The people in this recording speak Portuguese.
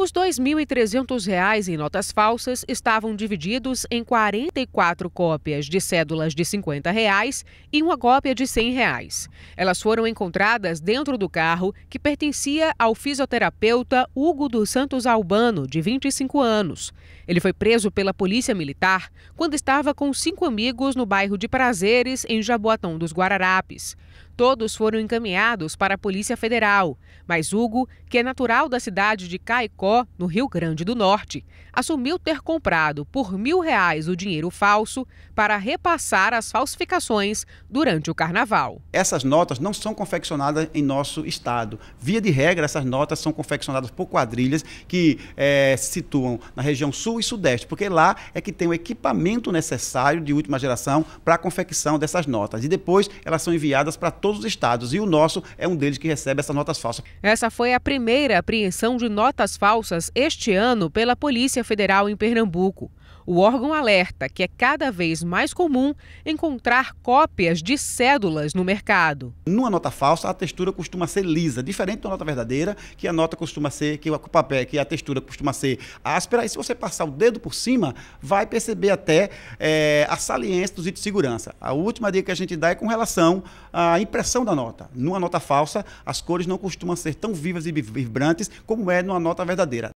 Os R$ 2.300 em notas falsas estavam divididos em 44 cópias de cédulas de R$ 50 reais e uma cópia de R$ 100. Reais. Elas foram encontradas dentro do carro que pertencia ao fisioterapeuta Hugo dos Santos Albano, de 25 anos. Ele foi preso pela Polícia Militar quando estava com cinco amigos no bairro de Prazeres, em Jaboatão dos Guararapes. Todos foram encaminhados para a Polícia Federal, mas Hugo, que é natural da cidade de Caicó, no Rio Grande do Norte, assumiu ter comprado por mil reais o dinheiro falso para repassar as falsificações durante o carnaval. Essas notas não são confeccionadas em nosso estado. Via de regra, essas notas são confeccionadas por quadrilhas que é, eh, se situam na região sul e sudeste, porque lá é que tem o equipamento necessário de última geração para a confecção dessas notas. E depois elas são enviadas para todo todos os estados e o nosso é um deles que recebe essas notas falsas. Essa foi a primeira apreensão de notas falsas este ano pela Polícia Federal em Pernambuco. O órgão alerta que é cada vez mais comum encontrar cópias de cédulas no mercado. Numa nota falsa, a textura costuma ser lisa, diferente da nota verdadeira, que a nota costuma ser, que o papel, que a textura costuma ser áspera. E se você passar o dedo por cima, vai perceber até é, a saliência dos itens de segurança. A última dica que a gente dá é com relação à impressão da nota. Numa nota falsa, as cores não costumam ser tão vivas e vibrantes como é numa nota verdadeira.